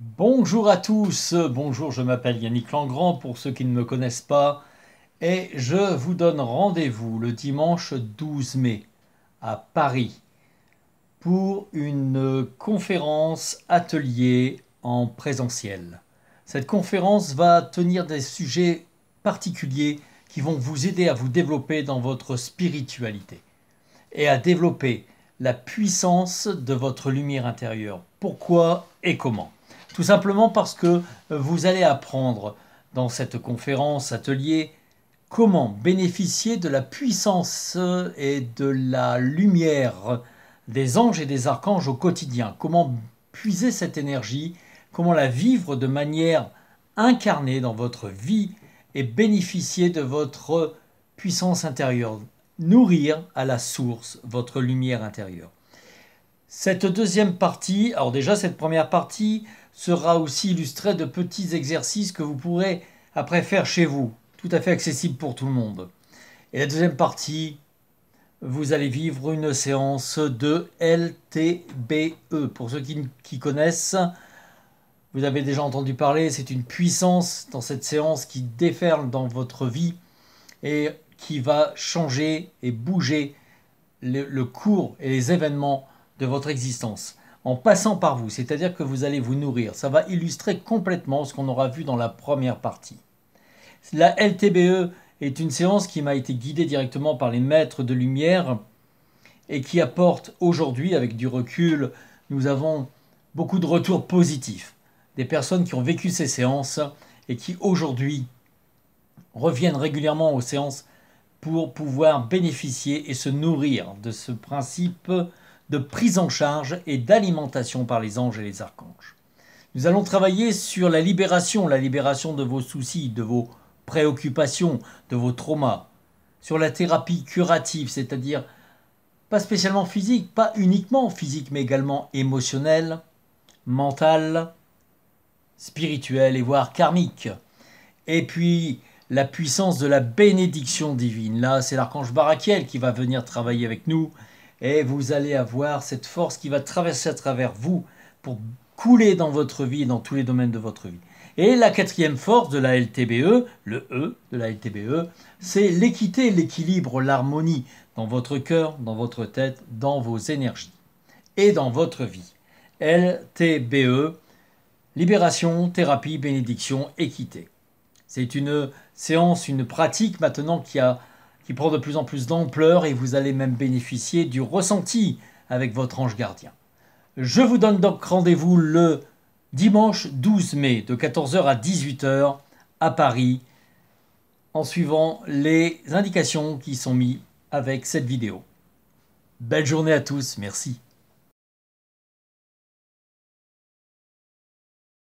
Bonjour à tous, bonjour, je m'appelle Yannick Langrand pour ceux qui ne me connaissent pas et je vous donne rendez-vous le dimanche 12 mai à Paris pour une conférence atelier en présentiel. Cette conférence va tenir des sujets particuliers qui vont vous aider à vous développer dans votre spiritualité et à développer la puissance de votre lumière intérieure. Pourquoi et comment tout simplement parce que euh, vous allez apprendre dans cette conférence atelier comment bénéficier de la puissance euh, et de la lumière des anges et des archanges au quotidien, comment puiser cette énergie, comment la vivre de manière incarnée dans votre vie et bénéficier de votre puissance intérieure, nourrir à la source votre lumière intérieure. Cette deuxième partie, alors déjà cette première partie sera aussi illustrée de petits exercices que vous pourrez après faire chez vous, tout à fait accessible pour tout le monde. Et la deuxième partie, vous allez vivre une séance de LTBE. Pour ceux qui, connaissent, vous avez déjà entendu parler, c'est une puissance dans cette séance qui déferle dans votre vie et qui va changer et bouger le, le cours et les événements de votre existence en passant par vous, c'est-à-dire que vous allez vous nourrir. Ça va illustrer complètement ce qu'on aura vu dans la première partie. La LTBE est une séance qui m'a été guidée directement par les maîtres de lumière et qui apporte aujourd'hui, avec du recul, nous avons beaucoup de retours positifs. Des personnes qui ont vécu ces séances et qui aujourd'hui reviennent régulièrement aux séances pour pouvoir bénéficier et se nourrir de ce principe de prise en charge et d'alimentation par les anges et les archanges. Nous allons travailler sur la libération, la libération de vos soucis, de vos préoccupations, de vos traumas, sur la thérapie curative, c'est-à-dire pas spécialement physique, pas uniquement physique, mais également émotionnelle, mentale, spirituelle et voire karmique. Et puis la puissance de la bénédiction divine. Là, c'est l'archange Barakiel qui va venir travailler avec nous et vous allez avoir cette force qui va traverser à travers vous pour couler dans votre vie, dans tous les domaines de votre vie. Et la quatrième force de la LTBE, le E de la LTBE, c'est l'équité, l'équilibre, l'harmonie dans votre cœur, dans votre tête, dans vos énergies et dans votre vie. LTBE, libération, thérapie, bénédiction, équité. C'est une séance, une pratique maintenant qui a qui prend de plus en plus d'ampleur et vous allez même bénéficier du ressenti avec votre ange gardien. Je vous donne donc rendez-vous le dimanche 12 mai de 14h à 18h à Paris en suivant les indications qui sont mises avec cette vidéo. Belle journée à tous, merci.